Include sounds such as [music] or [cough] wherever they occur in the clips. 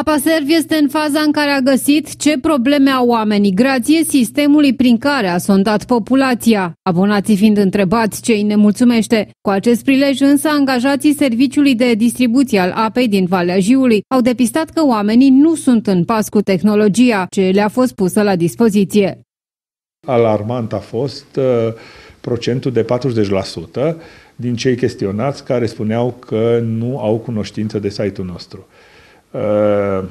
Apaserv este în faza în care a găsit ce probleme au oamenii, grație sistemului prin care a sondat populația. Abonații fiind întrebați ce îi nemulțumește. Cu acest prilej însă, angajații Serviciului de Distribuție al Apei din Valea Jiului au depistat că oamenii nu sunt în pas cu tehnologia ce le-a fost pusă la dispoziție. Alarmant a fost uh, procentul de 40% din cei chestionați care spuneau că nu au cunoștință de site-ul nostru. Uh,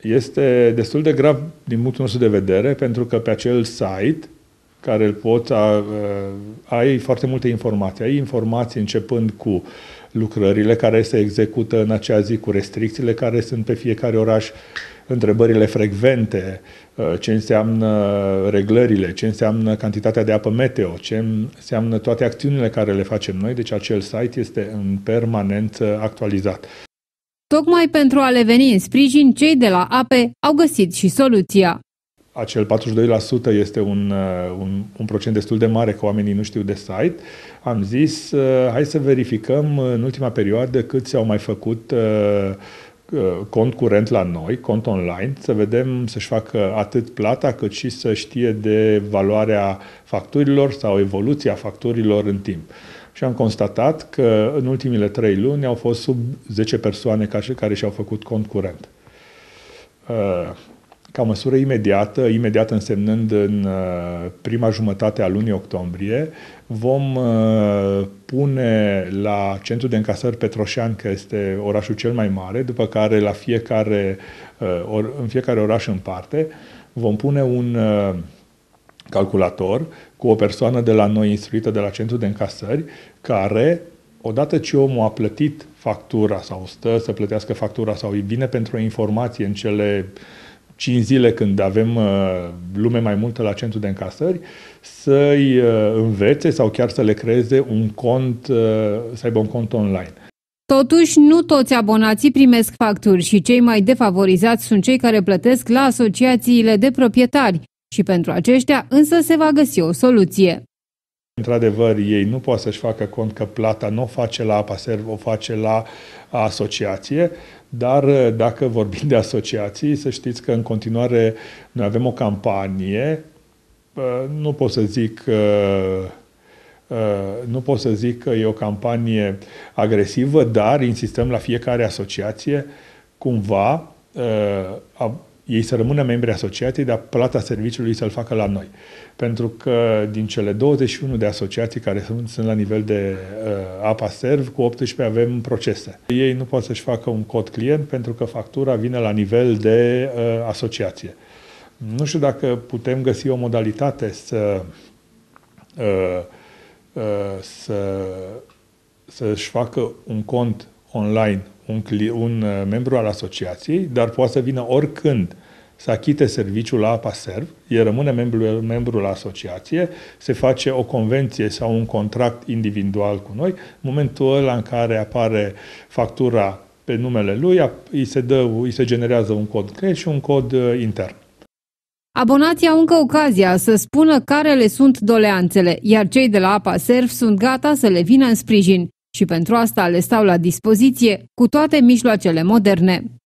este destul de grav din punctul nostru de vedere, pentru că pe acel site care îl poți, a, uh, ai foarte multe informații. Ai informații începând cu lucrările care se execută în acea zi, cu restricțiile care sunt pe fiecare oraș, întrebările frecvente, uh, ce înseamnă reglările, ce înseamnă cantitatea de apă meteo, ce înseamnă toate acțiunile care le facem noi. Deci acel site este în permanență actualizat. Tocmai pentru a le veni în sprijin, cei de la APE au găsit și soluția. Acel 42% este un, uh, un, un procent destul de mare că oamenii nu știu de site. Am zis, uh, hai să verificăm în ultima perioadă cât s-au mai făcut uh, uh cont curent la noi, cont online, să vedem să-și facă atât plata cât și să știe de valoarea facturilor sau evoluția facturilor în timp și am constatat că în ultimile trei luni au fost sub 10 persoane ca și care și-au făcut cont curent. Uh, ca măsură imediată, imediat însemnând în uh, prima jumătate a lunii octombrie, vom uh, pune la centru de încasări Petroșan, că este orașul cel mai mare, după care la fiecare, în fiecare oraș în parte, vom pune un calculator cu o persoană de la noi instruită de la centru de încasări, care, odată ce omul a plătit factura sau stă să plătească factura sau îi vine pentru o informație în cele 5 zile când avem uh, lume mai multă la centru de încasări, să-i uh, învețe sau chiar să le creeze un cont, uh, să aibă un cont online. Totuși, nu toți abonații primesc facturi și cei mai defavorizați sunt cei care plătesc la asociațiile de proprietari. Și pentru aceștia însă se va găsi o soluție. Într-adevăr, ei nu pot să-și facă cont că plata nu o face la APASERV, o face la asociație, dar uh, dacă [laughs] vorbim de asociații, să știți că în continuare noi avem o campanie, uh, nu pot să zic uh, nu pot să zic că e o campanie agresivă, dar insistăm la fiecare asociație cumva ei să rămână membri asociației, dar plata serviciului să-l facă la noi. Pentru că din cele 21 de asociații care sunt, sunt la nivel de uh, APA Serv, cu 18 avem procese. Ei nu pot să-și facă un cod client pentru că factura vine la nivel de uh, asociație. Nu știu dacă putem găsi o modalitate să uh, uh, să să-și facă un cont online un, un uh, membru al asociației, dar poate să vină oricând să achite serviciul la APASERV, el rămâne membru, membru la asociație, se face o convenție sau un contract individual cu noi, momentul ăla în care apare factura pe numele lui, îi se, dă, îi se generează un cod cash și un cod uh, intern. Abonații au încă ocazia să spună care le sunt doleanțele, iar cei de la APA Serv sunt gata să le vină în sprijin și pentru asta le stau la dispoziție cu toate mijloacele moderne.